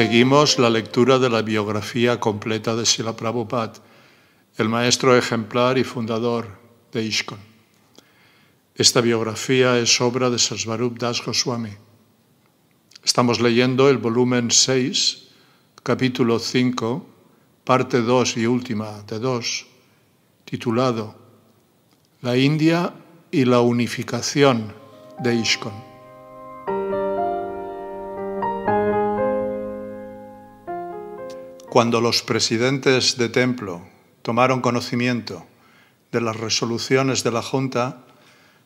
Seguimos la lectura de la biografía completa de Sila Prabhupada, el maestro ejemplar y fundador de ISKCON. Esta biografía es obra de Sasvarup Das Goswami. Estamos leyendo el volumen 6, capítulo 5, parte 2 y última de 2, titulado La India y la unificación de ISKCON. Cuando los presidentes de templo tomaron conocimiento de las resoluciones de la Junta,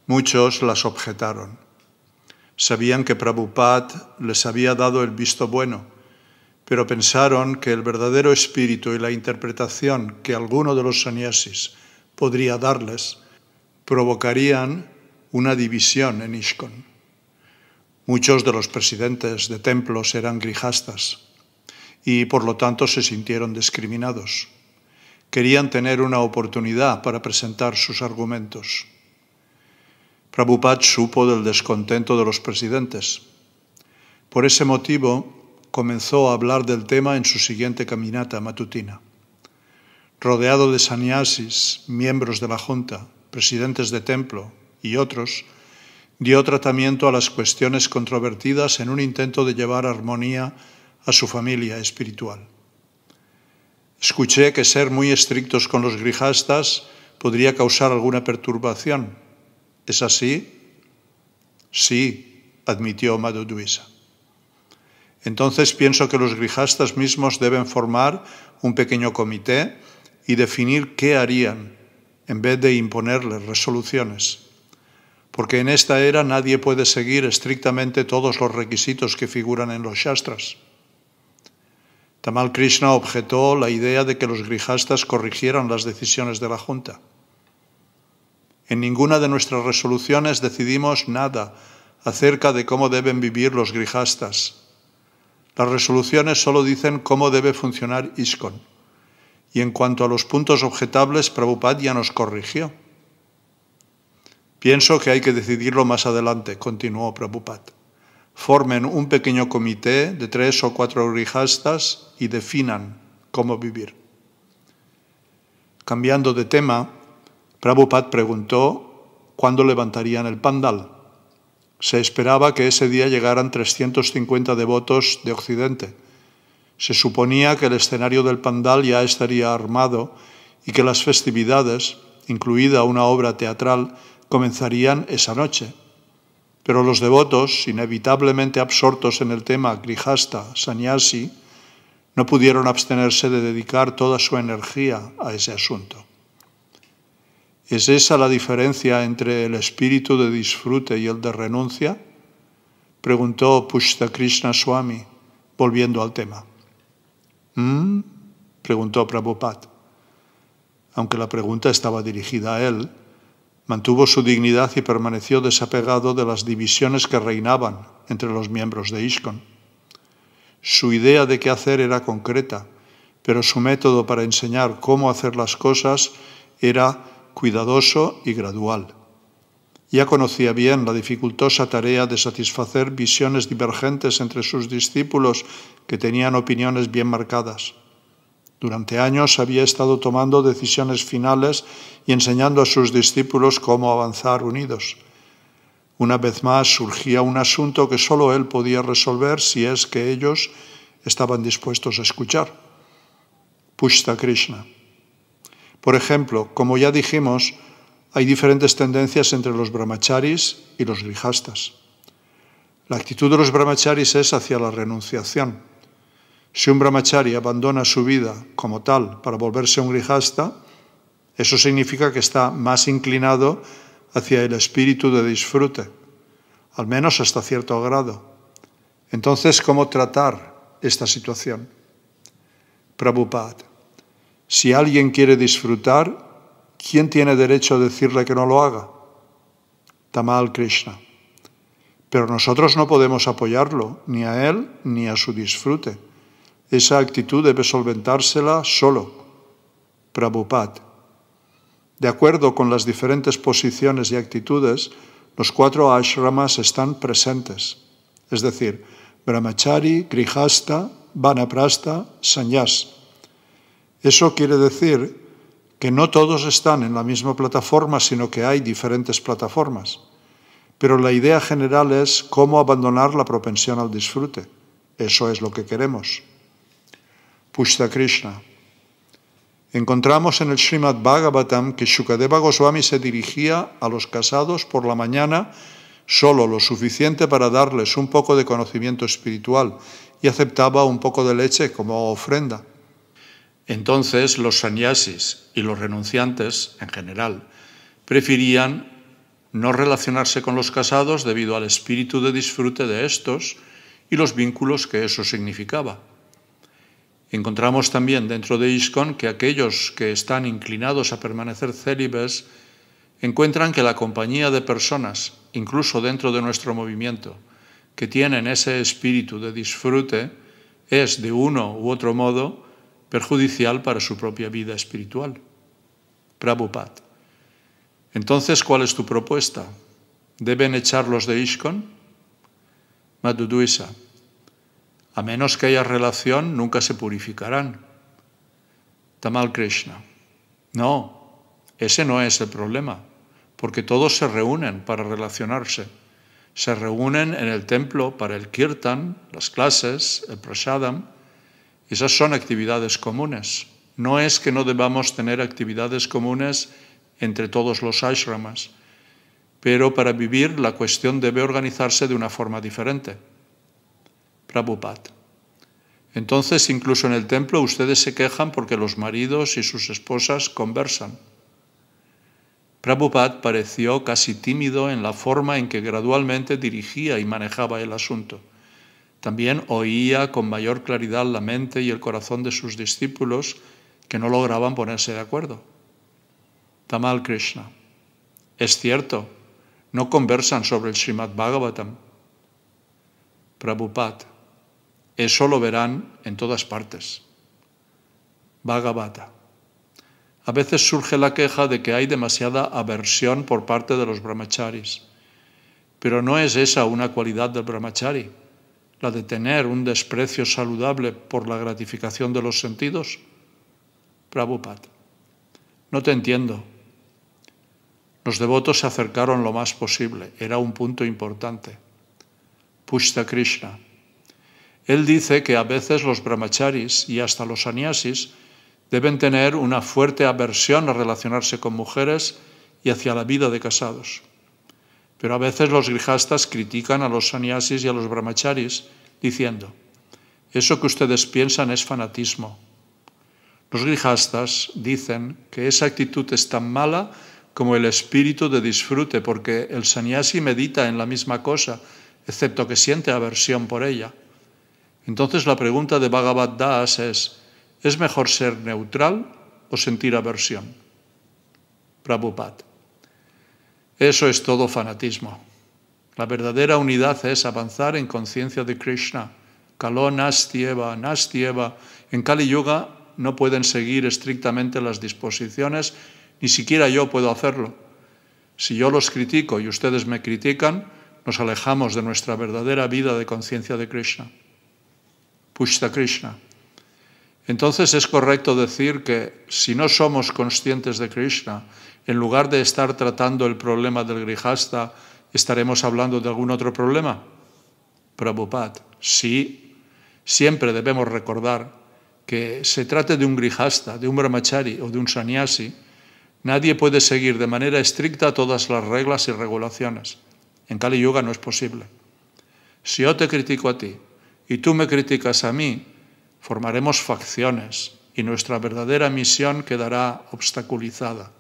muchos las objetaron. Sabían que Prabhupada les había dado el visto bueno, pero pensaron que el verdadero espíritu y la interpretación que alguno de los sannyasis podría darles provocarían una división en Ishkon. Muchos de los presidentes de templos eran grijastas y por lo tanto se sintieron discriminados. Querían tener una oportunidad para presentar sus argumentos. Prabhupada supo del descontento de los presidentes. Por ese motivo, comenzó a hablar del tema en su siguiente caminata matutina. Rodeado de sannyasis, miembros de la Junta, presidentes de templo y otros, dio tratamiento a las cuestiones controvertidas en un intento de llevar armonía a su familia espiritual. Escuché que ser muy estrictos con los grijastas podría causar alguna perturbación. ¿Es así? Sí, admitió Madhuduisa. Entonces pienso que los grijastas mismos deben formar un pequeño comité y definir qué harían en vez de imponerles resoluciones. Porque en esta era nadie puede seguir estrictamente todos los requisitos que figuran en los shastras. Tamal Krishna objetó la idea de que los grijastas corrigieran las decisiones de la Junta. En ninguna de nuestras resoluciones decidimos nada acerca de cómo deben vivir los grijastas. Las resoluciones solo dicen cómo debe funcionar ISKCON. Y en cuanto a los puntos objetables, Prabhupada ya nos corrigió. Pienso que hay que decidirlo más adelante, continuó Prabhupada formen un pequeño comité de tres o cuatro grijastas y definan cómo vivir. Cambiando de tema, Prabhupada preguntó cuándo levantarían el pandal. Se esperaba que ese día llegaran 350 devotos de Occidente. Se suponía que el escenario del pandal ya estaría armado y que las festividades, incluida una obra teatral, comenzarían esa noche. Pero los devotos, inevitablemente absortos en el tema Grihasta, sanyasi, no pudieron abstenerse de dedicar toda su energía a ese asunto. ¿Es esa la diferencia entre el espíritu de disfrute y el de renuncia? Preguntó Pushta Krishna Swami, volviendo al tema. ¿Mm? preguntó Prabhupada. Aunque la pregunta estaba dirigida a él, Mantuvo su dignidad y permaneció desapegado de las divisiones que reinaban entre los miembros de ISKCON. Su idea de qué hacer era concreta, pero su método para enseñar cómo hacer las cosas era cuidadoso y gradual. Ya conocía bien la dificultosa tarea de satisfacer visiones divergentes entre sus discípulos que tenían opiniones bien marcadas. Durante años había estado tomando decisiones finales y enseñando a sus discípulos cómo avanzar unidos. Una vez más surgía un asunto que solo él podía resolver si es que ellos estaban dispuestos a escuchar. Pushta Krishna. Por ejemplo, como ya dijimos, hay diferentes tendencias entre los brahmacharis y los grijastas. La actitud de los brahmacharis es hacia la renunciación si un brahmachari abandona su vida como tal para volverse un grihasta, eso significa que está más inclinado hacia el espíritu de disfrute, al menos hasta cierto grado. Entonces, ¿cómo tratar esta situación? Prabhupada, si alguien quiere disfrutar, ¿quién tiene derecho a decirle que no lo haga? Tamal Krishna. Pero nosotros no podemos apoyarlo, ni a él ni a su disfrute esa actitud debe solventársela solo, Prabhupada. De acuerdo con las diferentes posiciones y actitudes, los cuatro ashramas están presentes, es decir, brahmachari, grihasta, vanaprasta, sanyas. Eso quiere decir que no todos están en la misma plataforma, sino que hay diferentes plataformas. Pero la idea general es cómo abandonar la propensión al disfrute. Eso es lo que queremos. Pushta Krishna. Encontramos en el Srimad Bhagavatam que Shukadeva Goswami se dirigía a los casados por la mañana solo lo suficiente para darles un poco de conocimiento espiritual y aceptaba un poco de leche como ofrenda. Entonces los sannyasis y los renunciantes en general preferían no relacionarse con los casados debido al espíritu de disfrute de estos y los vínculos que eso significaba. Encontramos también dentro de ISKCON que aquellos que están inclinados a permanecer célibes encuentran que la compañía de personas, incluso dentro de nuestro movimiento, que tienen ese espíritu de disfrute, es de uno u otro modo perjudicial para su propia vida espiritual. Prabhupada. Entonces, ¿cuál es tu propuesta? ¿Deben echarlos de Ishkon? Madhuduisa. A menos que haya relación, nunca se purificarán. Tamal Krishna. No, ese no es el problema, porque todos se reúnen para relacionarse. Se reúnen en el templo para el kirtan, las clases, el prasadam. Esas son actividades comunes. No es que no debamos tener actividades comunes entre todos los ashramas, pero para vivir la cuestión debe organizarse de una forma diferente. Prabhupada. Entonces, incluso en el templo, ustedes se quejan porque los maridos y sus esposas conversan. Prabhupada pareció casi tímido en la forma en que gradualmente dirigía y manejaba el asunto. También oía con mayor claridad la mente y el corazón de sus discípulos que no lograban ponerse de acuerdo. Tamal Krishna. Es cierto, no conversan sobre el Srimad Bhagavatam. Prabhupada. Eso lo verán en todas partes. Bhagavata. A veces surge la queja de que hay demasiada aversión por parte de los brahmacharis, pero no es esa una cualidad del brahmachari, la de tener un desprecio saludable por la gratificación de los sentidos. Prabhupada, no te entiendo. Los devotos se acercaron lo más posible, era un punto importante. Pushta Krishna, él dice que a veces los brahmacharis y hasta los sannyasis deben tener una fuerte aversión a relacionarse con mujeres y hacia la vida de casados. Pero a veces los grijastas critican a los sannyasis y a los brahmacharis diciendo, eso que ustedes piensan es fanatismo. Los grijastas dicen que esa actitud es tan mala como el espíritu de disfrute, porque el sannyasi medita en la misma cosa, excepto que siente aversión por ella. Entonces la pregunta de Bhagavad Das es, ¿es mejor ser neutral o sentir aversión? Prabhupada. Eso es todo fanatismo. La verdadera unidad es avanzar en conciencia de Krishna. Kalon, Nastieva, Nastieva. En Kali Yuga no pueden seguir estrictamente las disposiciones, ni siquiera yo puedo hacerlo. Si yo los critico y ustedes me critican, nos alejamos de nuestra verdadera vida de conciencia de Krishna. Pushta Krishna. Entonces es correcto decir que si no somos conscientes de Krishna, en lugar de estar tratando el problema del grihasta, estaremos hablando de algún otro problema. Prabhupada, sí, siempre debemos recordar que se trate de un grihasta, de un brahmachari o de un sannyasi, nadie puede seguir de manera estricta todas las reglas y regulaciones. En Kali Yuga no es posible. Si yo te critico a ti y tú me criticas a mí, formaremos facciones y nuestra verdadera misión quedará obstaculizada.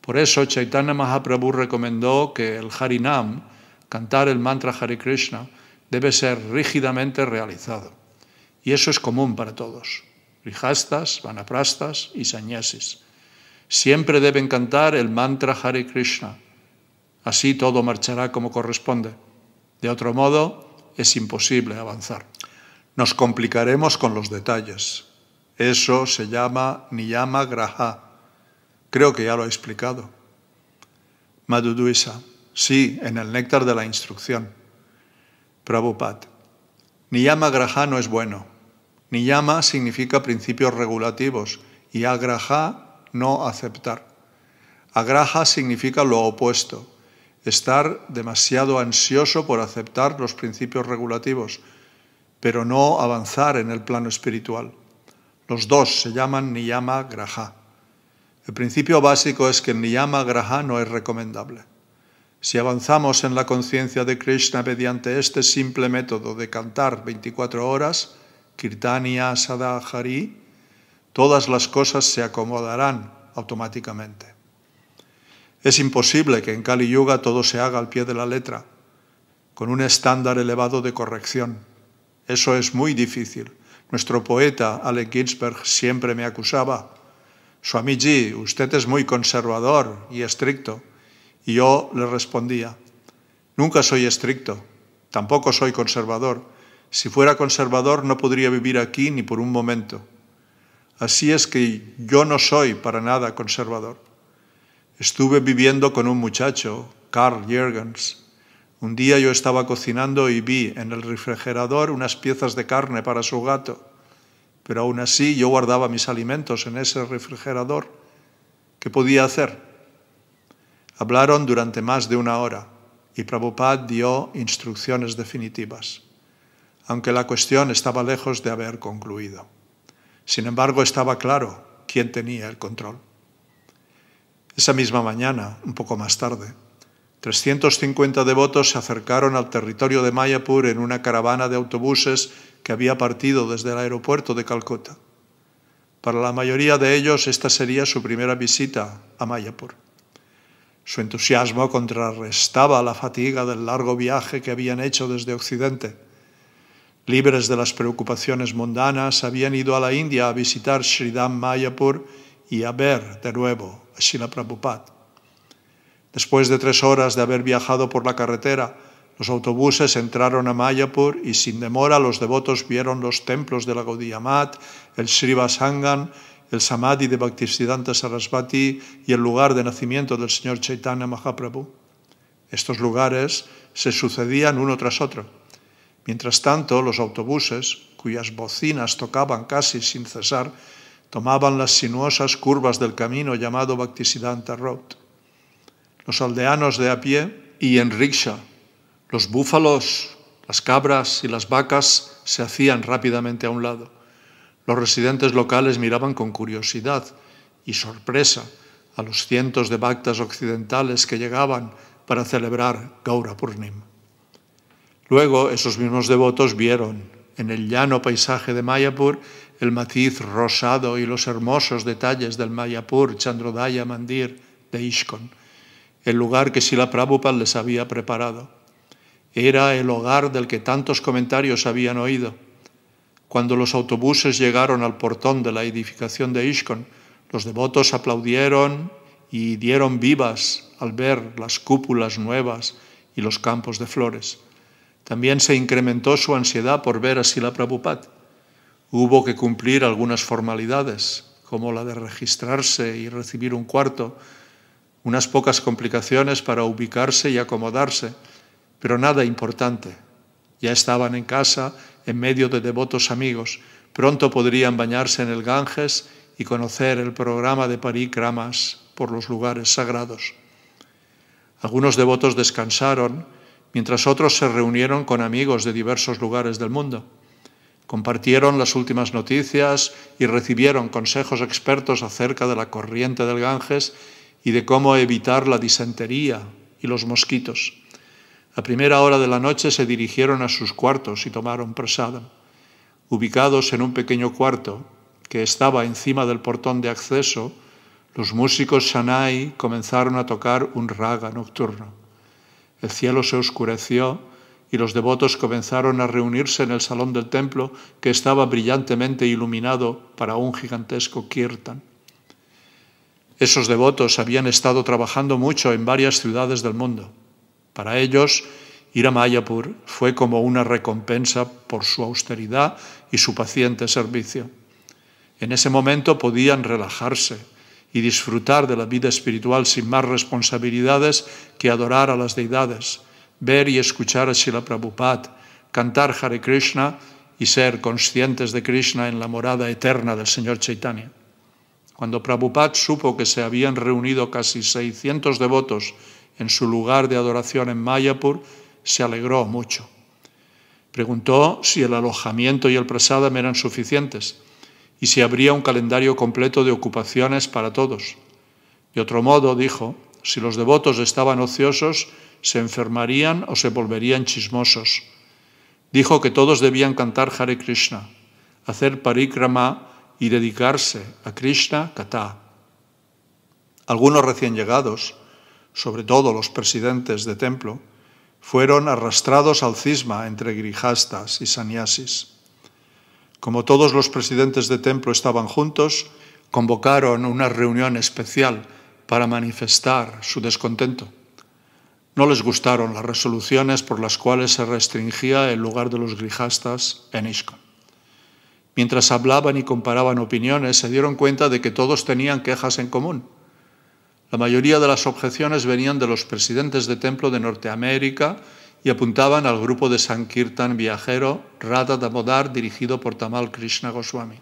Por eso Chaitanya Mahaprabhu recomendó que el Harinam, cantar el mantra Hare Krishna, debe ser rígidamente realizado. Y eso es común para todos, rijastas, vanaprastas y Sanyasis. Siempre deben cantar el mantra Hare Krishna. Así todo marchará como corresponde. De otro modo, es imposible avanzar. Nos complicaremos con los detalles. Eso se llama Niyama Graha. Creo que ya lo he explicado. Madhuduisa, sí, en el néctar de la instrucción. Prabhupada, Niyama Graha no es bueno. Niyama significa principios regulativos y agraha no aceptar. Agraha significa lo opuesto, estar demasiado ansioso por aceptar los principios regulativos, pero no avanzar en el plano espiritual. Los dos se llaman niyama graha. El principio básico es que el niyama graha no es recomendable. Si avanzamos en la conciencia de Krishna mediante este simple método de cantar 24 horas, Kirtaniya Sada Hari, todas las cosas se acomodarán automáticamente. Es imposible que en Kali Yuga todo se haga al pie de la letra, con un estándar elevado de corrección. Eso es muy difícil. Nuestro poeta, Alec Ginsberg, siempre me acusaba, Swamiji, usted es muy conservador y estricto. Y yo le respondía, nunca soy estricto, tampoco soy conservador. Si fuera conservador no podría vivir aquí ni por un momento. Así es que yo no soy para nada conservador. Estuve viviendo con un muchacho, Carl Jürgens. Un día yo estaba cocinando y vi en el refrigerador unas piezas de carne para su gato, pero aún así yo guardaba mis alimentos en ese refrigerador. ¿Qué podía hacer? Hablaron durante más de una hora y Prabhupada dio instrucciones definitivas, aunque la cuestión estaba lejos de haber concluido. Sin embargo, estaba claro quién tenía el control. Esa misma mañana, un poco más tarde, 350 devotos se acercaron al territorio de Mayapur en una caravana de autobuses que había partido desde el aeropuerto de Calcuta. Para la mayoría de ellos esta sería su primera visita a Mayapur. Su entusiasmo contrarrestaba la fatiga del largo viaje que habían hecho desde Occidente. Libres de las preocupaciones mundanas, habían ido a la India a visitar Sridham Mayapur y a ver de nuevo a Srila Prabhupada. Después de tres horas de haber viajado por la carretera, los autobuses entraron a Mayapur y sin demora los devotos vieron los templos de la Gaudiya el Vasangan, el Samadhi de Bhaktisiddhanta Sarasvati y el lugar de nacimiento del señor Chaitanya Mahaprabhu. Estos lugares se sucedían uno tras otro. Mientras tanto, los autobuses, cuyas bocinas tocaban casi sin cesar, tomaban las sinuosas curvas del camino llamado Bhaktisiddhanta Road. Los aldeanos de a pie y en riksha, los búfalos, las cabras y las vacas se hacían rápidamente a un lado. Los residentes locales miraban con curiosidad y sorpresa a los cientos de bactas occidentales que llegaban para celebrar Gaura Luego esos mismos devotos vieron en el llano paisaje de Mayapur el matiz rosado y los hermosos detalles del Mayapur, Chandrodaya Mandir de Ishkon, el lugar que Sila Prabhupada les había preparado. Era el hogar del que tantos comentarios habían oído. Cuando los autobuses llegaron al portón de la edificación de Ishkon, los devotos aplaudieron y dieron vivas al ver las cúpulas nuevas y los campos de flores. También se incrementó su ansiedad por ver a Sila Prabhupada Hubo que cumplir algunas formalidades, como la de registrarse y recibir un cuarto, unas pocas complicaciones para ubicarse y acomodarse, pero nada importante. Ya estaban en casa, en medio de devotos amigos. Pronto podrían bañarse en el Ganges y conocer el programa de Parikramas por los lugares sagrados. Algunos devotos descansaron, mientras otros se reunieron con amigos de diversos lugares del mundo compartieron las últimas noticias y recibieron consejos expertos acerca de la corriente del Ganges y de cómo evitar la disentería y los mosquitos. A primera hora de la noche se dirigieron a sus cuartos y tomaron presada. Ubicados en un pequeño cuarto que estaba encima del portón de acceso, los músicos Shanai comenzaron a tocar un raga nocturno. El cielo se oscureció y los devotos comenzaron a reunirse en el salón del templo que estaba brillantemente iluminado para un gigantesco kirtan. Esos devotos habían estado trabajando mucho en varias ciudades del mundo. Para ellos, ir a Mayapur fue como una recompensa por su austeridad y su paciente servicio. En ese momento podían relajarse y disfrutar de la vida espiritual sin más responsabilidades que adorar a las deidades ver y escuchar a Srila Prabhupada, cantar Hare Krishna y ser conscientes de Krishna en la morada eterna del Señor Chaitanya. Cuando Prabhupada supo que se habían reunido casi 600 devotos en su lugar de adoración en Mayapur, se alegró mucho. Preguntó si el alojamiento y el prasadam eran suficientes y si habría un calendario completo de ocupaciones para todos. De otro modo, dijo, si los devotos estaban ociosos, se enfermarían o se volverían chismosos. Dijo que todos debían cantar Hare Krishna, hacer parikrama y dedicarse a Krishna Kata. Algunos recién llegados, sobre todo los presidentes de templo, fueron arrastrados al cisma entre grijastas y sannyasis. Como todos los presidentes de templo estaban juntos, convocaron una reunión especial para manifestar su descontento. No les gustaron las resoluciones por las cuales se restringía el lugar de los grijastas en ISKCON. Mientras hablaban y comparaban opiniones, se dieron cuenta de que todos tenían quejas en común. La mayoría de las objeciones venían de los presidentes de templo de Norteamérica y apuntaban al grupo de Sankirtan viajero Radha Damodar dirigido por Tamal Krishna Goswami.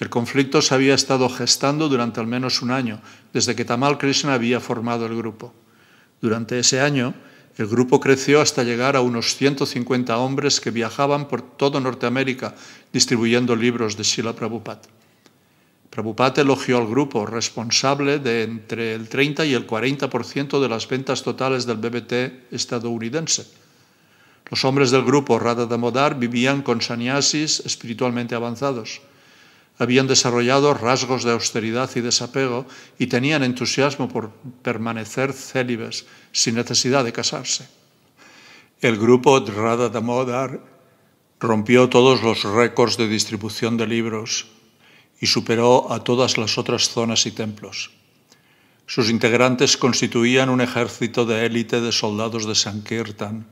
El conflicto se había estado gestando durante al menos un año, desde que Tamal Krishna había formado el grupo. Durante ese año, el grupo creció hasta llegar a unos 150 hombres que viajaban por todo Norteamérica distribuyendo libros de Sila Prabhupada. Prabhupada elogió al grupo, responsable de entre el 30 y el 40% de las ventas totales del BBT estadounidense. Los hombres del grupo Radha Damodar vivían con sannyasis espiritualmente avanzados habían desarrollado rasgos de austeridad y desapego y tenían entusiasmo por permanecer célibes sin necesidad de casarse. El grupo Radha Damodar rompió todos los récords de distribución de libros y superó a todas las otras zonas y templos. Sus integrantes constituían un ejército de élite de soldados de Sankirtan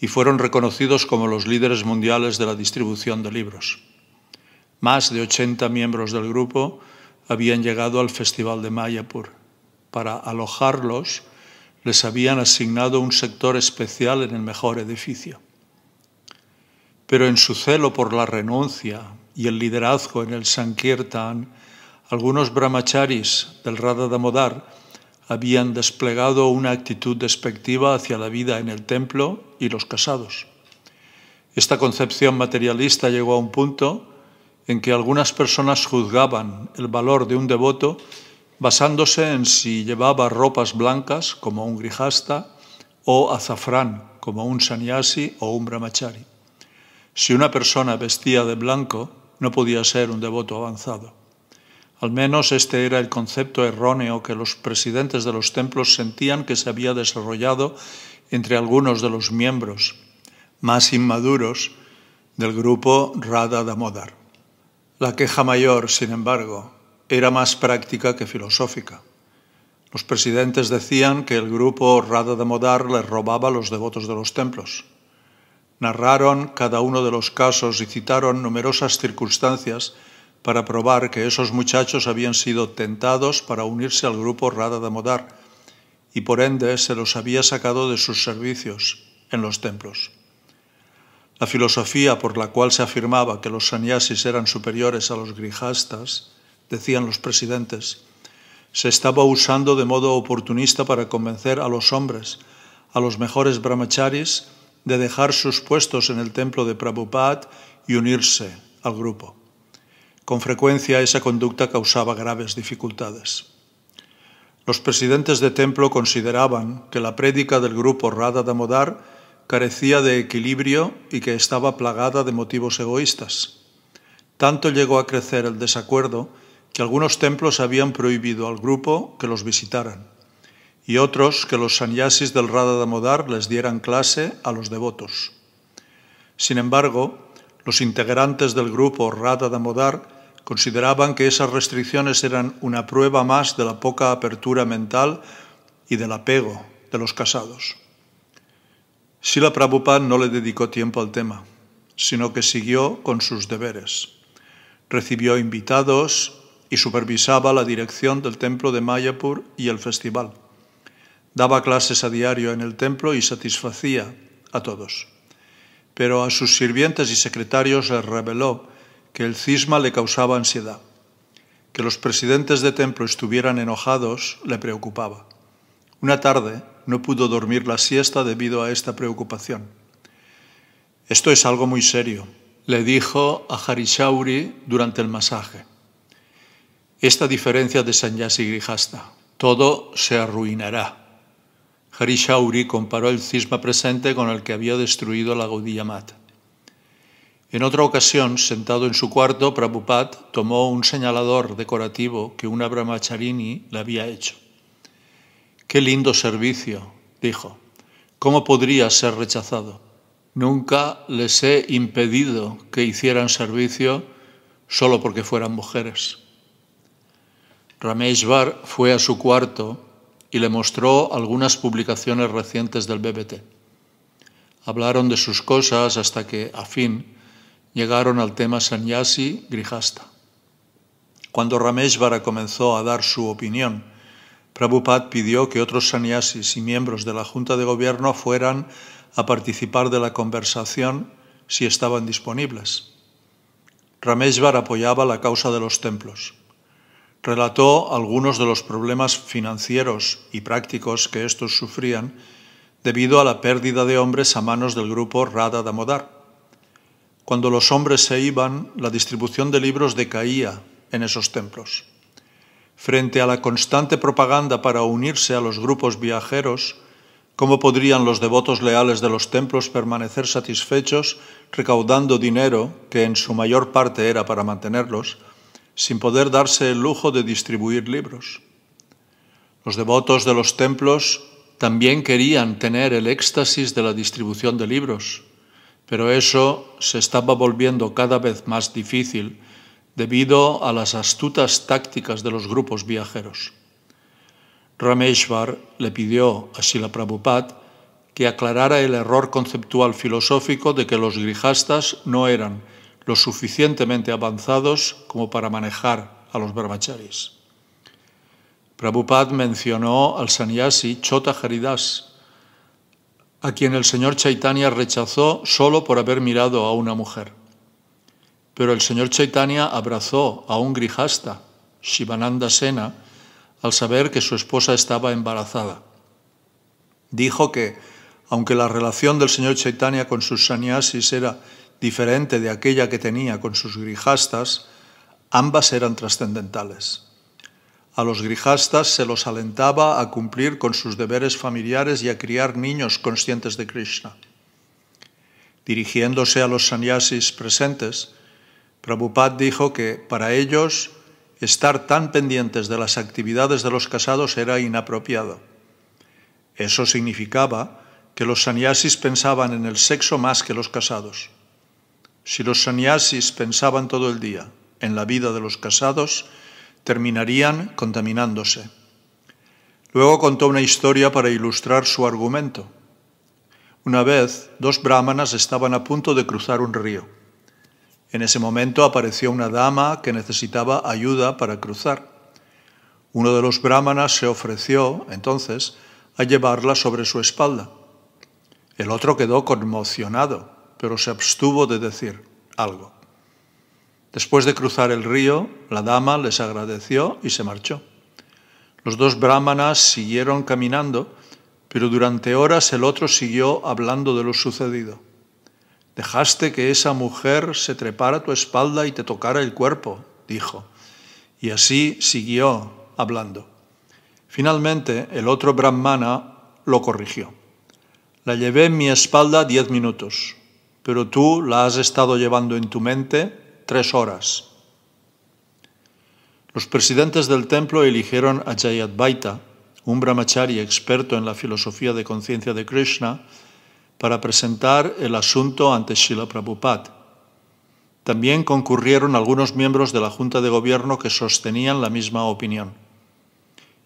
y fueron reconocidos como los líderes mundiales de la distribución de libros. Más de 80 miembros del grupo habían llegado al Festival de Mayapur. Para alojarlos, les habían asignado un sector especial en el mejor edificio. Pero en su celo por la renuncia y el liderazgo en el Sankirtan, algunos brahmacharis del Radha Damodar habían desplegado una actitud despectiva hacia la vida en el templo y los casados. Esta concepción materialista llegó a un punto en que algunas personas juzgaban el valor de un devoto basándose en si llevaba ropas blancas como un grijasta o azafrán como un sanyasi o un brahmachari. Si una persona vestía de blanco, no podía ser un devoto avanzado. Al menos este era el concepto erróneo que los presidentes de los templos sentían que se había desarrollado entre algunos de los miembros más inmaduros del grupo Radha Damodar. La queja mayor, sin embargo, era más práctica que filosófica. Los presidentes decían que el grupo Rada de Modar les robaba los devotos de los templos. Narraron cada uno de los casos y citaron numerosas circunstancias para probar que esos muchachos habían sido tentados para unirse al grupo Rada de Modar y por ende se los había sacado de sus servicios en los templos. La filosofía por la cual se afirmaba que los sannyasis eran superiores a los grijastas, decían los presidentes, se estaba usando de modo oportunista para convencer a los hombres, a los mejores brahmacharis, de dejar sus puestos en el templo de Prabhupada y unirse al grupo. Con frecuencia esa conducta causaba graves dificultades. Los presidentes de templo consideraban que la prédica del grupo Radha Damodar carecía de equilibrio y que estaba plagada de motivos egoístas. Tanto llegó a crecer el desacuerdo que algunos templos habían prohibido al grupo que los visitaran y otros que los sannyasis del Radha Damodar les dieran clase a los devotos. Sin embargo, los integrantes del grupo Radha Damodar consideraban que esas restricciones eran una prueba más de la poca apertura mental y del apego de los casados. Sila Prabhupada no le dedicó tiempo al tema, sino que siguió con sus deberes. Recibió invitados y supervisaba la dirección del templo de Mayapur y el festival. Daba clases a diario en el templo y satisfacía a todos. Pero a sus sirvientes y secretarios les reveló que el cisma le causaba ansiedad. Que los presidentes de templo estuvieran enojados le preocupaba una tarde no pudo dormir la siesta debido a esta preocupación. Esto es algo muy serio, le dijo a Harishauri durante el masaje. Esta diferencia de Sanyasi Grijasta. todo se arruinará. Harishauri comparó el cisma presente con el que había destruido la Gaudiya Mat. En otra ocasión, sentado en su cuarto, Prabhupada tomó un señalador decorativo que una charini le había hecho. Qué lindo servicio, dijo. ¿Cómo podría ser rechazado? Nunca les he impedido que hicieran servicio solo porque fueran mujeres. Rameshwar fue a su cuarto y le mostró algunas publicaciones recientes del BBT. Hablaron de sus cosas hasta que, a fin, llegaron al tema sanyasi grijasta. Cuando Rameshvara comenzó a dar su opinión Prabhupada pidió que otros sannyasis y miembros de la Junta de Gobierno fueran a participar de la conversación si estaban disponibles. Rameshwar apoyaba la causa de los templos. Relató algunos de los problemas financieros y prácticos que estos sufrían debido a la pérdida de hombres a manos del grupo Radha Damodar. Cuando los hombres se iban, la distribución de libros decaía en esos templos frente a la constante propaganda para unirse a los grupos viajeros, ¿cómo podrían los devotos leales de los templos permanecer satisfechos recaudando dinero, que en su mayor parte era para mantenerlos, sin poder darse el lujo de distribuir libros? Los devotos de los templos también querían tener el éxtasis de la distribución de libros, pero eso se estaba volviendo cada vez más difícil debido a las astutas tácticas de los grupos viajeros. Rameshwar le pidió a Sila Prabhupada que aclarara el error conceptual filosófico de que los grijastas no eran lo suficientemente avanzados como para manejar a los brahmacharis. Prabhupada mencionó al sannyasi Chota Haridas, a quien el señor Chaitanya rechazó solo por haber mirado a una mujer. Pero el señor Chaitanya abrazó a un grijasta, Shivananda Sena, al saber que su esposa estaba embarazada. Dijo que, aunque la relación del señor Chaitanya con sus sannyasis era diferente de aquella que tenía con sus grijastas, ambas eran trascendentales. A los grijastas se los alentaba a cumplir con sus deberes familiares y a criar niños conscientes de Krishna. Dirigiéndose a los sannyasis presentes, Prabhupada dijo que para ellos estar tan pendientes de las actividades de los casados era inapropiado. Eso significaba que los sannyasis pensaban en el sexo más que los casados. Si los sannyasis pensaban todo el día en la vida de los casados, terminarían contaminándose. Luego contó una historia para ilustrar su argumento. Una vez, dos brahmanas estaban a punto de cruzar un río. En ese momento apareció una dama que necesitaba ayuda para cruzar. Uno de los brahmanas se ofreció, entonces, a llevarla sobre su espalda. El otro quedó conmocionado, pero se abstuvo de decir algo. Después de cruzar el río, la dama les agradeció y se marchó. Los dos brahmanas siguieron caminando, pero durante horas el otro siguió hablando de lo sucedido. Dejaste que esa mujer se trepara a tu espalda y te tocara el cuerpo, dijo. Y así siguió hablando. Finalmente, el otro brahmana lo corrigió. La llevé en mi espalda diez minutos, pero tú la has estado llevando en tu mente tres horas. Los presidentes del templo eligieron a Jayadvaita, un brahmachari experto en la filosofía de conciencia de Krishna, para presentar el asunto ante Srila También concurrieron algunos miembros de la Junta de Gobierno que sostenían la misma opinión.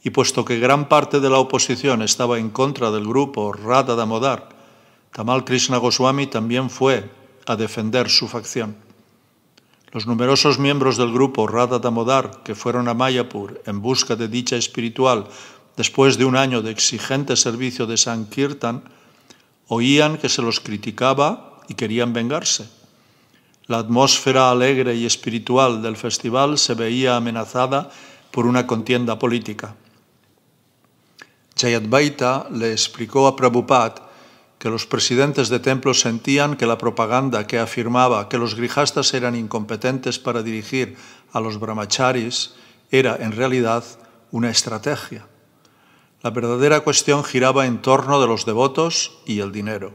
Y puesto que gran parte de la oposición estaba en contra del grupo Radha Damodar, Tamal Krishna Goswami también fue a defender su facción. Los numerosos miembros del grupo Radha Damodar que fueron a Mayapur en busca de dicha espiritual después de un año de exigente servicio de Sankirtan, Oían que se los criticaba y querían vengarse. La atmósfera alegre y espiritual del festival se veía amenazada por una contienda política. Jayadvaita le explicó a Prabhupada que los presidentes de templos sentían que la propaganda que afirmaba que los grijastas eran incompetentes para dirigir a los brahmacharis era en realidad una estrategia. La verdadera cuestión giraba en torno de los devotos y el dinero,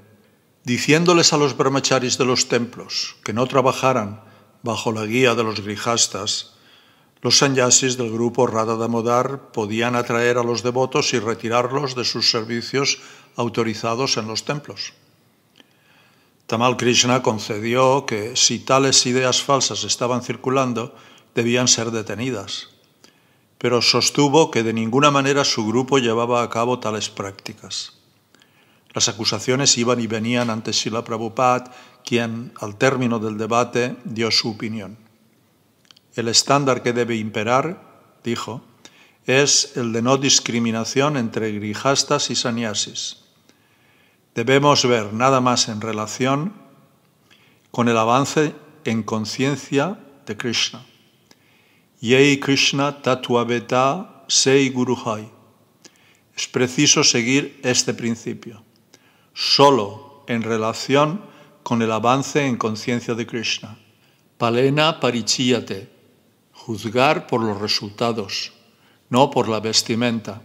diciéndoles a los brahmacharis de los templos que no trabajaran bajo la guía de los grijastas, los sanyasis del grupo Radha Damodar podían atraer a los devotos y retirarlos de sus servicios autorizados en los templos. Tamal Krishna concedió que si tales ideas falsas estaban circulando, debían ser detenidas pero sostuvo que de ninguna manera su grupo llevaba a cabo tales prácticas. Las acusaciones iban y venían ante Sila Prabhupada, quien, al término del debate, dio su opinión. El estándar que debe imperar, dijo, es el de no discriminación entre grijastas y sannyasis. Debemos ver nada más en relación con el avance en conciencia de Krishna. Yei Krishna Tatuaveta Sei Guruhai. Es preciso seguir este principio, solo en relación con el avance en conciencia de Krishna. Palena parichíate, juzgar por los resultados, no por la vestimenta.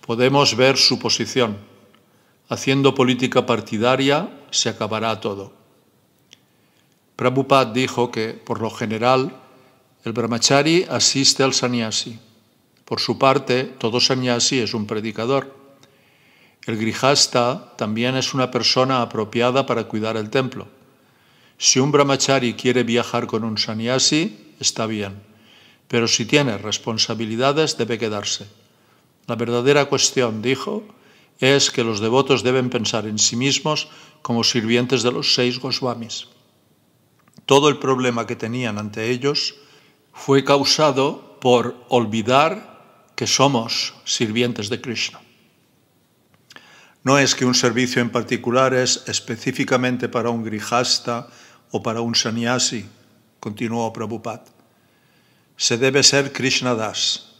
Podemos ver su posición. Haciendo política partidaria se acabará todo. Prabhupada dijo que, por lo general, el brahmachari asiste al sannyasi. Por su parte, todo sannyasi es un predicador. El grihasta también es una persona apropiada para cuidar el templo. Si un brahmachari quiere viajar con un sannyasi, está bien, pero si tiene responsabilidades debe quedarse. La verdadera cuestión, dijo, es que los devotos deben pensar en sí mismos como sirvientes de los seis Goswamis. Todo el problema que tenían ante ellos fue causado por olvidar que somos sirvientes de Krishna. No es que un servicio en particular es específicamente para un grihasta o para un sannyasi, continuó Prabhupada. Se debe ser Krishna Das.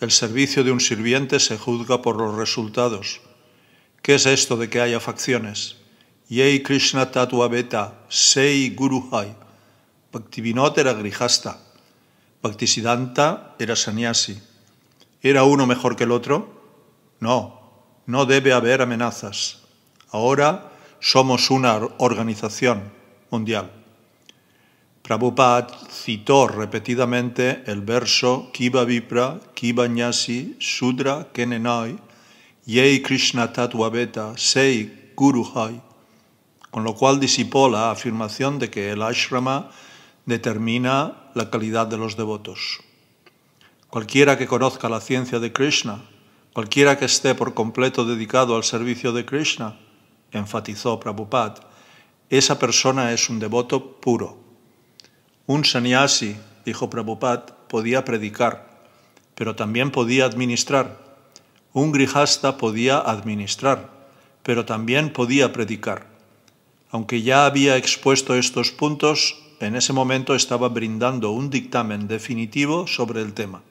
El servicio de un sirviente se juzga por los resultados. ¿Qué es esto de que haya facciones? Yei Krishna Tatua Sei Guru Hai. Bhaktivinotera Grihasta. Bhaktisiddhanta era sanyasi. ¿Era uno mejor que el otro? No, no debe haber amenazas. Ahora somos una organización mundial. Prabhupada citó repetidamente el verso Kiva Vipra, Kiva Nyasi, Sudra Kenenai, Yei Krishna Sei sei-guru-hai, con lo cual disipó la afirmación de que el ashrama determina la calidad de los devotos. Cualquiera que conozca la ciencia de Krishna, cualquiera que esté por completo dedicado al servicio de Krishna, enfatizó Prabhupada, esa persona es un devoto puro. Un sannyasi, dijo Prabhupada, podía predicar, pero también podía administrar. Un grihasta podía administrar, pero también podía predicar. Aunque ya había expuesto estos puntos, en ese momento estaba brindando un dictamen definitivo sobre el tema.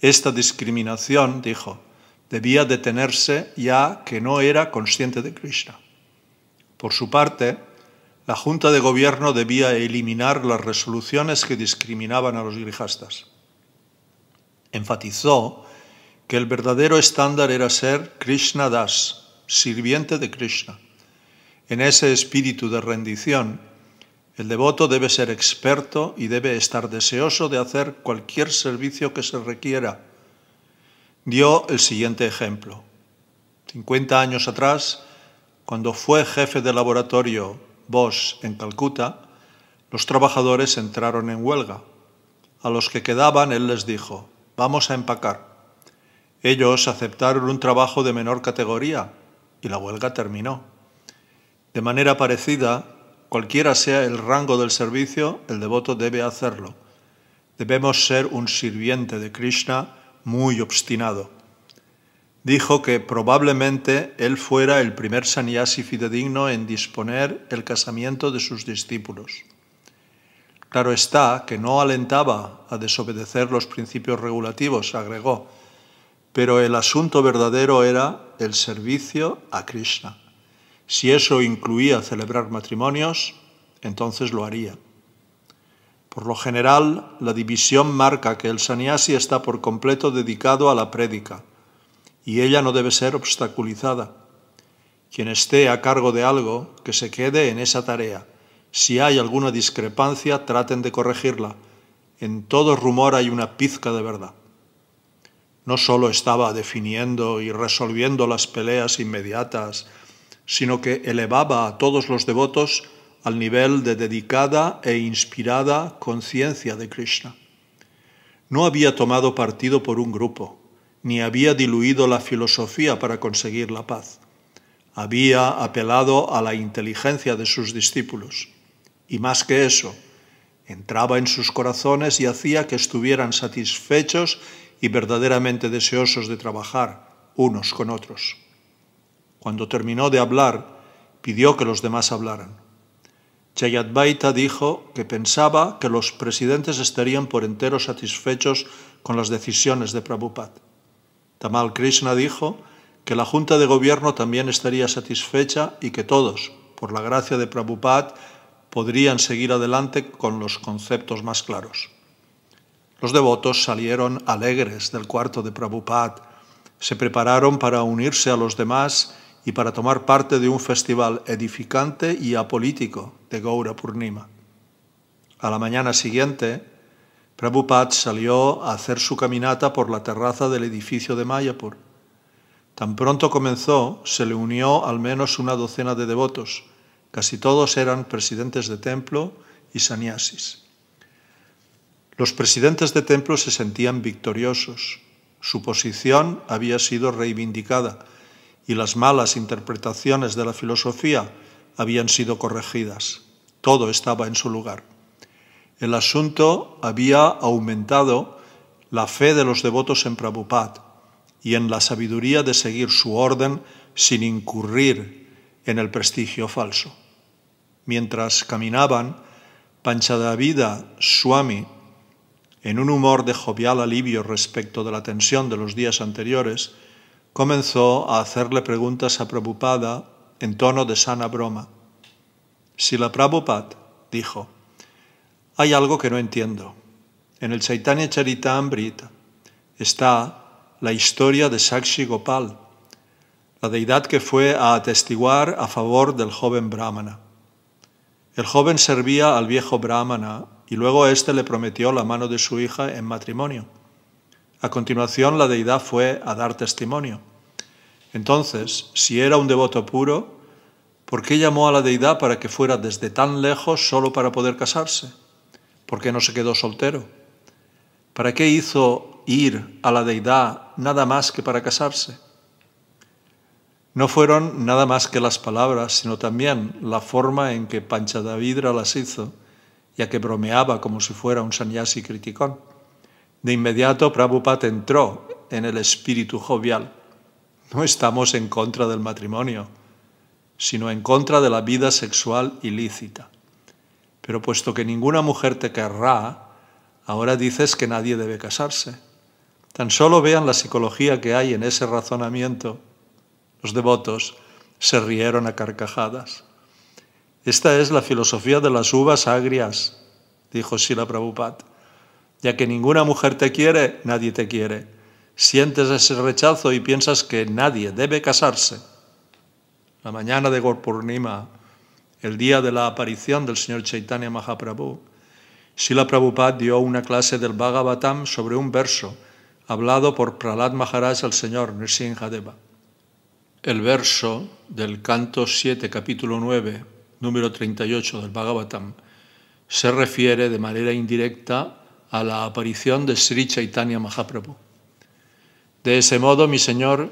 Esta discriminación, dijo, debía detenerse ya que no era consciente de Krishna. Por su parte, la Junta de Gobierno debía eliminar las resoluciones que discriminaban a los grijastas. Enfatizó que el verdadero estándar era ser Krishna Das, sirviente de Krishna. En ese espíritu de rendición, el devoto debe ser experto y debe estar deseoso de hacer cualquier servicio que se requiera. Dio el siguiente ejemplo. 50 años atrás, cuando fue jefe de laboratorio Bosch en Calcuta, los trabajadores entraron en huelga. A los que quedaban él les dijo, vamos a empacar. Ellos aceptaron un trabajo de menor categoría y la huelga terminó. De manera parecida, Cualquiera sea el rango del servicio, el devoto debe hacerlo. Debemos ser un sirviente de Krishna muy obstinado. Dijo que probablemente él fuera el primer sannyasi fidedigno en disponer el casamiento de sus discípulos. Claro está que no alentaba a desobedecer los principios regulativos, agregó, pero el asunto verdadero era el servicio a Krishna. Si eso incluía celebrar matrimonios, entonces lo haría. Por lo general, la división marca que el saniasi está por completo dedicado a la prédica, y ella no debe ser obstaculizada. Quien esté a cargo de algo, que se quede en esa tarea. Si hay alguna discrepancia, traten de corregirla. En todo rumor hay una pizca de verdad. No solo estaba definiendo y resolviendo las peleas inmediatas, sino que elevaba a todos los devotos al nivel de dedicada e inspirada conciencia de Krishna. No había tomado partido por un grupo, ni había diluido la filosofía para conseguir la paz. Había apelado a la inteligencia de sus discípulos. Y más que eso, entraba en sus corazones y hacía que estuvieran satisfechos y verdaderamente deseosos de trabajar unos con otros. Cuando terminó de hablar, pidió que los demás hablaran. Chayadvaita dijo que pensaba que los presidentes estarían por entero satisfechos con las decisiones de Prabhupada. Tamal Krishna dijo que la Junta de Gobierno también estaría satisfecha y que todos, por la gracia de Prabhupada, podrían seguir adelante con los conceptos más claros. Los devotos salieron alegres del cuarto de Prabhupada, se prepararon para unirse a los demás y para tomar parte de un festival edificante y apolítico de Gaura Purnima. A la mañana siguiente, Prabhupada salió a hacer su caminata por la terraza del edificio de Mayapur. Tan pronto comenzó, se le unió al menos una docena de devotos. Casi todos eran presidentes de templo y sannyasis. Los presidentes de templo se sentían victoriosos. Su posición había sido reivindicada y las malas interpretaciones de la filosofía habían sido corregidas. Todo estaba en su lugar. El asunto había aumentado la fe de los devotos en Prabhupada y en la sabiduría de seguir su orden sin incurrir en el prestigio falso. Mientras caminaban, Panchadavida Swami, en un humor de jovial alivio respecto de la tensión de los días anteriores, comenzó a hacerle preguntas a Prabhupada en tono de sana broma. la Prabhupada dijo, hay algo que no entiendo. En el Chaitanya Charitamrita está la historia de Sakshi Gopal, la deidad que fue a atestiguar a favor del joven Brahmana. El joven servía al viejo Brahmana y luego éste le prometió la mano de su hija en matrimonio. A continuación, la deidad fue a dar testimonio. Entonces, si era un devoto puro, ¿por qué llamó a la deidad para que fuera desde tan lejos solo para poder casarse? ¿Por qué no se quedó soltero? ¿Para qué hizo ir a la deidad nada más que para casarse? No fueron nada más que las palabras, sino también la forma en que Pancha Davidra las hizo, ya que bromeaba como si fuera un sanyasi criticón. De inmediato Prabhupada entró en el espíritu jovial. No estamos en contra del matrimonio, sino en contra de la vida sexual ilícita. Pero puesto que ninguna mujer te querrá, ahora dices que nadie debe casarse. Tan solo vean la psicología que hay en ese razonamiento. Los devotos se rieron a carcajadas. Esta es la filosofía de las uvas agrias, dijo Sila Prabhupada ya que ninguna mujer te quiere, nadie te quiere. Sientes ese rechazo y piensas que nadie debe casarse. La mañana de Gorpurnima, el día de la aparición del señor Chaitanya Mahaprabhu, Srila Prabhupada dio una clase del Bhagavatam sobre un verso hablado por Pralat Maharaj al señor Nrsimhadeva. El verso del canto 7, capítulo 9, número 38 del Bhagavatam, se refiere de manera indirecta a la aparición de Sri Chaitanya Mahaprabhu. De ese modo, mi Señor,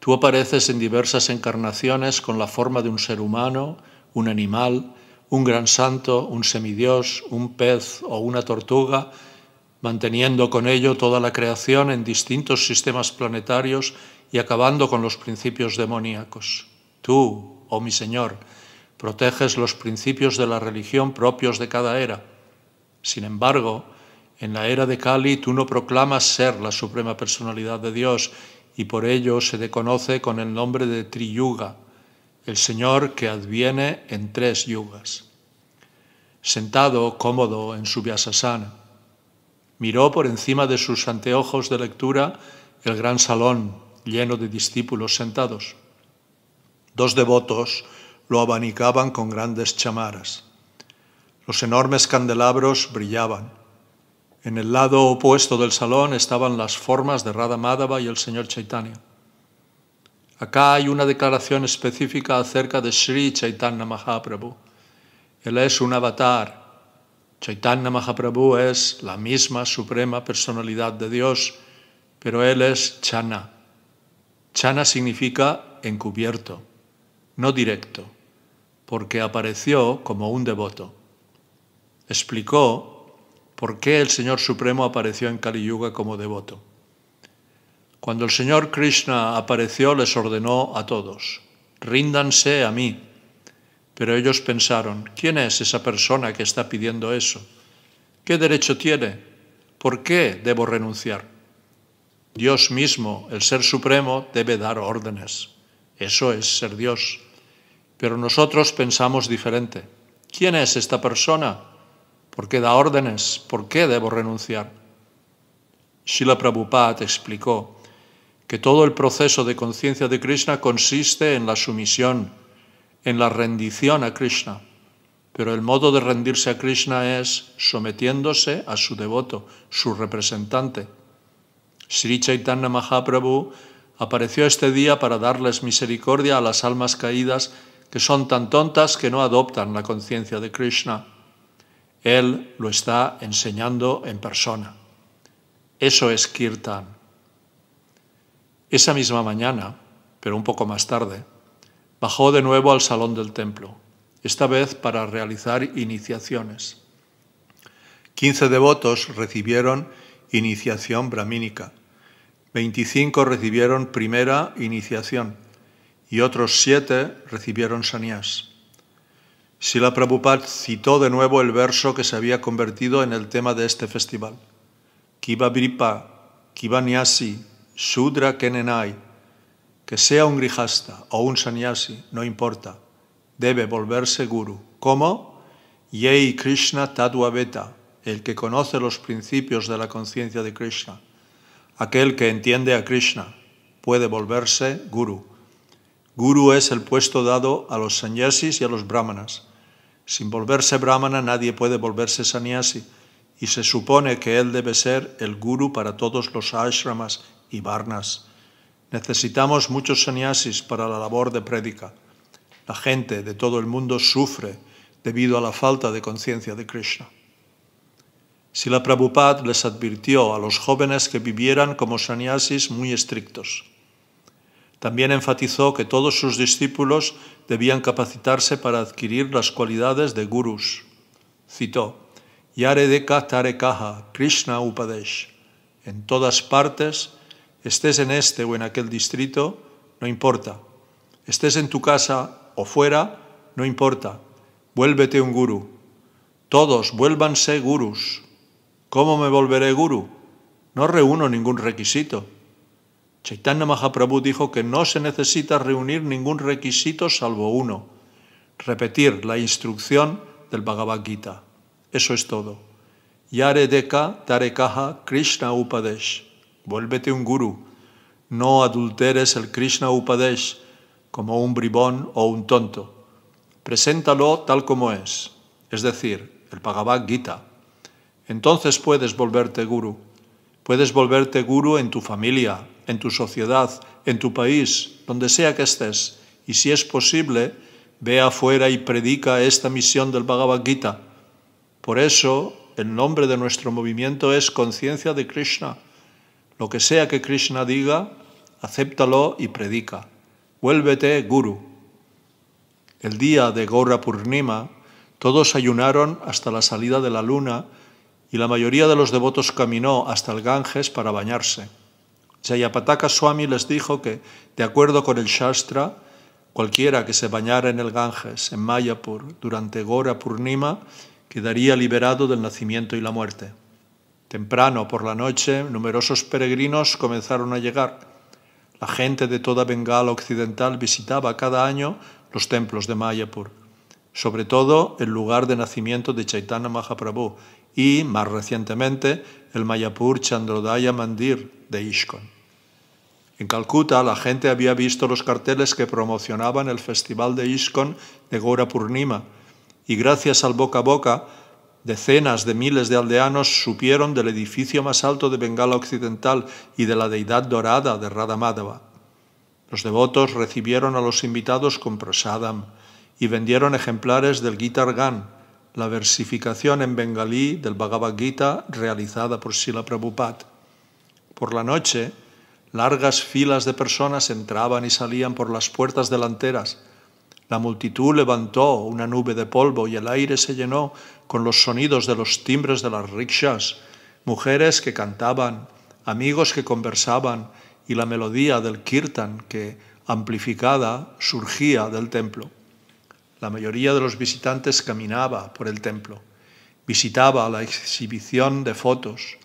tú apareces en diversas encarnaciones con la forma de un ser humano, un animal, un gran santo, un semidios, un pez o una tortuga, manteniendo con ello toda la creación en distintos sistemas planetarios y acabando con los principios demoníacos. Tú, oh mi Señor, proteges los principios de la religión propios de cada era. Sin embargo, en la era de Kali tú no proclamas ser la Suprema Personalidad de Dios y por ello se te conoce con el nombre de Triyuga, el Señor que adviene en tres yugas. Sentado cómodo en su Vyasasana, miró por encima de sus anteojos de lectura el gran salón lleno de discípulos sentados. Dos devotos lo abanicaban con grandes chamaras. Los enormes candelabros brillaban. En el lado opuesto del salón estaban las formas de Radha Madhava y el señor Chaitanya. Acá hay una declaración específica acerca de Sri Chaitanya Mahaprabhu. Él es un avatar. Chaitanya Mahaprabhu es la misma suprema personalidad de Dios, pero él es Chana. Chana significa encubierto, no directo, porque apareció como un devoto. Explicó por qué el Señor Supremo apareció en Kali Yuga como devoto. Cuando el Señor Krishna apareció les ordenó a todos, ríndanse a mí. Pero ellos pensaron, ¿quién es esa persona que está pidiendo eso? ¿Qué derecho tiene? ¿Por qué debo renunciar? Dios mismo, el Ser Supremo, debe dar órdenes. Eso es ser Dios. Pero nosotros pensamos diferente. ¿Quién es esta persona? ¿Por qué da órdenes? ¿Por qué debo renunciar? Srila Prabhupada explicó que todo el proceso de conciencia de Krishna consiste en la sumisión, en la rendición a Krishna. Pero el modo de rendirse a Krishna es sometiéndose a su devoto, su representante. Sri Chaitanya Mahaprabhu apareció este día para darles misericordia a las almas caídas que son tan tontas que no adoptan la conciencia de Krishna. Él lo está enseñando en persona. Eso es Kirtan. Esa misma mañana, pero un poco más tarde, bajó de nuevo al salón del templo, esta vez para realizar iniciaciones. Quince devotos recibieron iniciación bramínica, veinticinco recibieron primera iniciación y otros siete recibieron sanías la Prabhupada citó de nuevo el verso que se había convertido en el tema de este festival. Kiva Bripa, Kiva Nyasi, Sudra Kenenai. Que sea un grijasta o un sannyasi, no importa. Debe volverse guru. ¿Cómo? Yei Krishna beta el que conoce los principios de la conciencia de Krishna. Aquel que entiende a Krishna puede volverse guru. Guru es el puesto dado a los sanyasis y a los brahmanas sin volverse brahmana nadie puede volverse sannyasi, y se supone que él debe ser el guru para todos los ashramas y varnas. Necesitamos muchos sannyasis para la labor de prédica. La gente de todo el mundo sufre debido a la falta de conciencia de Krishna. Si Prabhupada les advirtió a los jóvenes que vivieran como sannyasis muy estrictos. También enfatizó que todos sus discípulos debían capacitarse para adquirir las cualidades de gurus. Citó, Yare de Tare Kaha, Krishna Upadesh. En todas partes, estés en este o en aquel distrito, no importa. Estés en tu casa o fuera, no importa. Vuélvete un guru. Todos vuélvanse gurus. ¿Cómo me volveré guru? No reúno ningún requisito. Chaitanya Mahaprabhu dijo que no se necesita reunir ningún requisito salvo uno, repetir la instrucción del Bhagavad Gita. Eso es todo. Yare deka kaha Krishna Upadesh. Vuélvete un guru. No adulteres el Krishna Upadesh como un bribón o un tonto. Preséntalo tal como es, es decir, el Bhagavad Gita. Entonces puedes volverte guru. Puedes volverte guru en tu familia, en tu sociedad, en tu país, donde sea que estés, y si es posible, ve afuera y predica esta misión del Bhagavad Gita. Por eso, el nombre de nuestro movimiento es Conciencia de Krishna. Lo que sea que Krishna diga, acéptalo y predica. Vuélvete guru. El día de Gaura Purnima, todos ayunaron hasta la salida de la luna y la mayoría de los devotos caminó hasta el Ganges para bañarse. Jayapataka Swami les dijo que, de acuerdo con el Shastra, cualquiera que se bañara en el Ganges, en Mayapur, durante Gora Purnima, quedaría liberado del nacimiento y la muerte. Temprano por la noche, numerosos peregrinos comenzaron a llegar. La gente de toda Bengala Occidental visitaba cada año los templos de Mayapur sobre todo el lugar de nacimiento de Chaitanya Mahaprabhu y, más recientemente, el Mayapur Chandrodaya Mandir de Ishkon. En Calcuta la gente había visto los carteles que promocionaban el festival de Ishkon de Gora Purnima y gracias al boca a boca decenas de miles de aldeanos supieron del edificio más alto de Bengala Occidental y de la deidad dorada de Madhava. Los devotos recibieron a los invitados con prasadam, y vendieron ejemplares del Gita Gan, la versificación en bengalí del Bhagavad Gita realizada por Sila Prabhupada. Por la noche, largas filas de personas entraban y salían por las puertas delanteras. La multitud levantó una nube de polvo y el aire se llenó con los sonidos de los timbres de las rikshas, mujeres que cantaban, amigos que conversaban y la melodía del kirtan que, amplificada, surgía del templo. La mayoría de los visitantes caminaba por el templo, visitaba la exhibición de fotos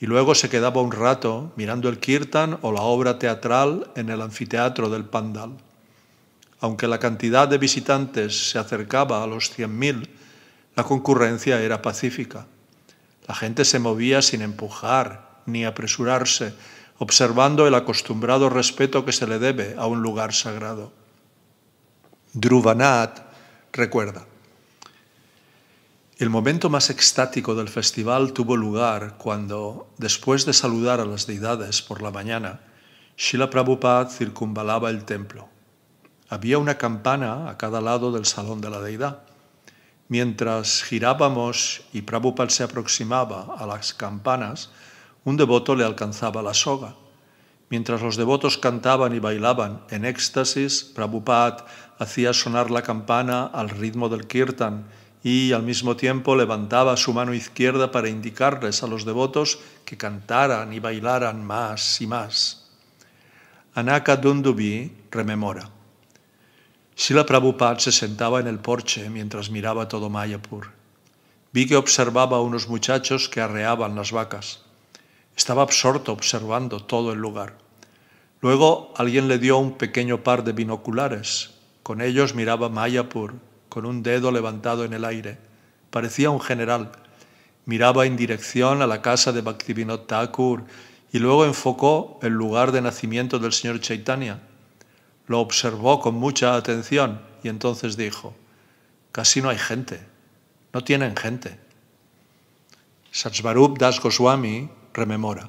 y luego se quedaba un rato mirando el kirtan o la obra teatral en el anfiteatro del Pandal. Aunque la cantidad de visitantes se acercaba a los 100.000, la concurrencia era pacífica. La gente se movía sin empujar ni apresurarse, observando el acostumbrado respeto que se le debe a un lugar sagrado. Druvanat Recuerda, el momento más extático del festival tuvo lugar cuando, después de saludar a las deidades por la mañana, Shila Prabhupada circunvalaba el templo. Había una campana a cada lado del salón de la deidad. Mientras girábamos y Prabhupada se aproximaba a las campanas, un devoto le alcanzaba la soga. Mientras los devotos cantaban y bailaban en éxtasis, Prabhupada hacía sonar la campana al ritmo del kirtan y al mismo tiempo levantaba su mano izquierda para indicarles a los devotos que cantaran y bailaran más y más. Anaka Dundubi rememora. la Prabhupada se sentaba en el porche mientras miraba todo Mayapur. Vi que observaba a unos muchachos que arreaban las vacas. Estaba absorto observando todo el lugar. Luego alguien le dio un pequeño par de binoculares. Con ellos miraba Mayapur, con un dedo levantado en el aire. Parecía un general. Miraba en dirección a la casa de Bhaktivinoda Thakur y luego enfocó el lugar de nacimiento del señor Chaitanya. Lo observó con mucha atención y entonces dijo, casi no hay gente, no tienen gente. Satsvarup Das Goswami rememora.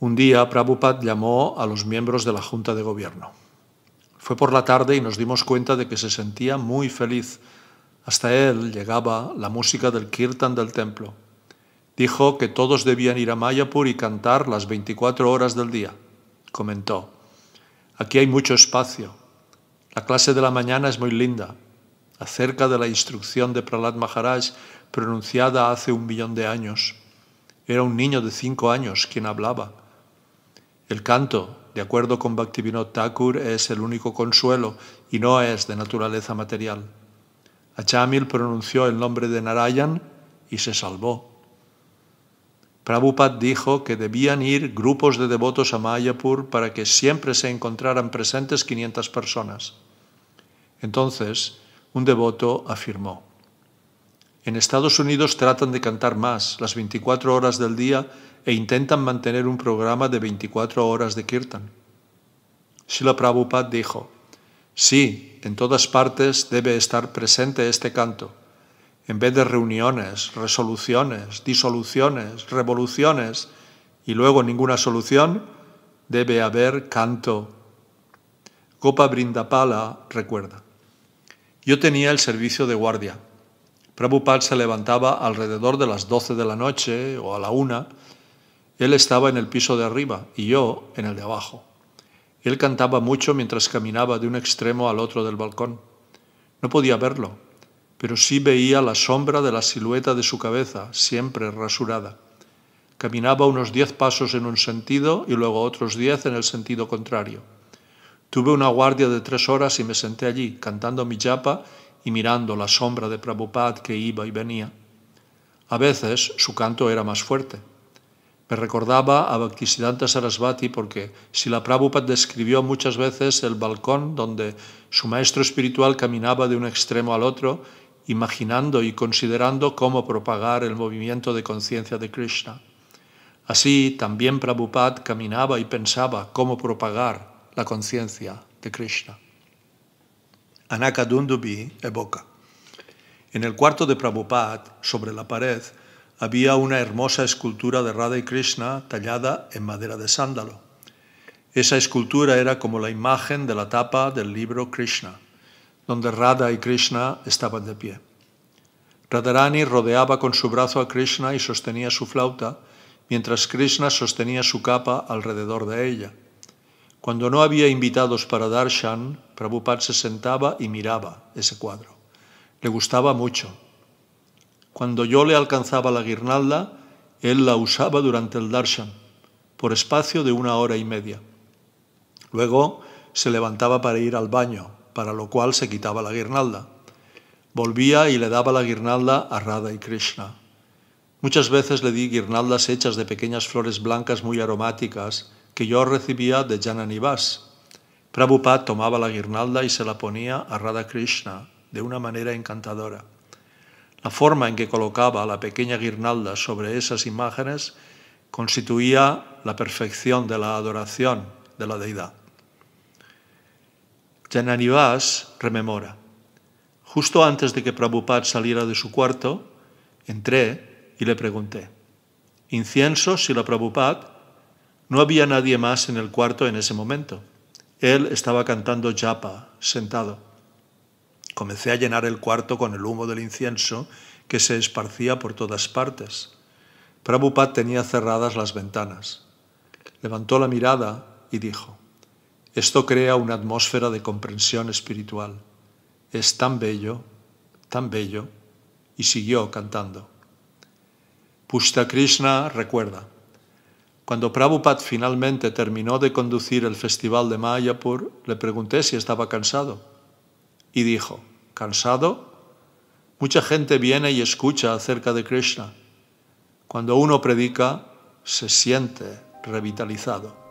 Un día Prabhupada llamó a los miembros de la Junta de Gobierno. Fue por la tarde y nos dimos cuenta de que se sentía muy feliz. Hasta él llegaba la música del kirtan del templo. Dijo que todos debían ir a Mayapur y cantar las 24 horas del día. Comentó, aquí hay mucho espacio. La clase de la mañana es muy linda, acerca de la instrucción de Prahlad Maharaj pronunciada hace un millón de años. Era un niño de cinco años quien hablaba. El canto, de acuerdo con Bhaktivinoda Thakur, es el único consuelo y no es de naturaleza material. Achamil pronunció el nombre de Narayan y se salvó. Prabhupada dijo que debían ir grupos de devotos a Mayapur para que siempre se encontraran presentes 500 personas. Entonces, un devoto afirmó, en Estados Unidos tratan de cantar más las 24 horas del día e intentan mantener un programa de 24 horas de kirtan. Srila Prabhupada dijo, sí, en todas partes debe estar presente este canto. En vez de reuniones, resoluciones, disoluciones, revoluciones y luego ninguna solución, debe haber canto. Copa Brindapala recuerda, yo tenía el servicio de guardia Prabhupada se levantaba alrededor de las 12 de la noche o a la una. Él estaba en el piso de arriba y yo en el de abajo. Él cantaba mucho mientras caminaba de un extremo al otro del balcón. No podía verlo, pero sí veía la sombra de la silueta de su cabeza, siempre rasurada. Caminaba unos diez pasos en un sentido y luego otros diez en el sentido contrario. Tuve una guardia de tres horas y me senté allí, cantando mi yapa y mirando la sombra de Prabhupada que iba y venía. A veces su canto era más fuerte. Me recordaba a Bhaktisiddhanta Sarasvati porque si la Prabhupada describió muchas veces el balcón donde su maestro espiritual caminaba de un extremo al otro, imaginando y considerando cómo propagar el movimiento de conciencia de Krishna. Así también Prabhupada caminaba y pensaba cómo propagar la conciencia de Krishna. Anakadundubi evoca. En el cuarto de Prabhupada, sobre la pared, había una hermosa escultura de Radha y Krishna tallada en madera de sándalo. Esa escultura era como la imagen de la tapa del libro Krishna, donde Radha y Krishna estaban de pie. Radharani rodeaba con su brazo a Krishna y sostenía su flauta, mientras Krishna sostenía su capa alrededor de ella. Cuando no había invitados para darshan, Prabhupada se sentaba y miraba ese cuadro. Le gustaba mucho. Cuando yo le alcanzaba la guirnalda, él la usaba durante el darshan, por espacio de una hora y media. Luego se levantaba para ir al baño, para lo cual se quitaba la guirnalda. Volvía y le daba la guirnalda a Radha y Krishna. Muchas veces le di guirnaldas hechas de pequeñas flores blancas muy aromáticas, que yo recibía de Jananivas. Prabhupada tomaba la guirnalda y se la ponía a Radha Krishna de una manera encantadora. La forma en que colocaba la pequeña guirnalda sobre esas imágenes constituía la perfección de la adoración de la deidad. Jananivas rememora. Justo antes de que Prabhupada saliera de su cuarto, entré y le pregunté: ¿Incienso, si la Prabhupada? No había nadie más en el cuarto en ese momento. Él estaba cantando japa, sentado. Comencé a llenar el cuarto con el humo del incienso que se esparcía por todas partes. Prabhupada tenía cerradas las ventanas. Levantó la mirada y dijo, esto crea una atmósfera de comprensión espiritual. Es tan bello, tan bello, y siguió cantando. Pushta Krishna recuerda, cuando Prabhupada finalmente terminó de conducir el festival de Mayapur, le pregunté si estaba cansado. Y dijo, ¿cansado? Mucha gente viene y escucha acerca de Krishna. Cuando uno predica, se siente revitalizado.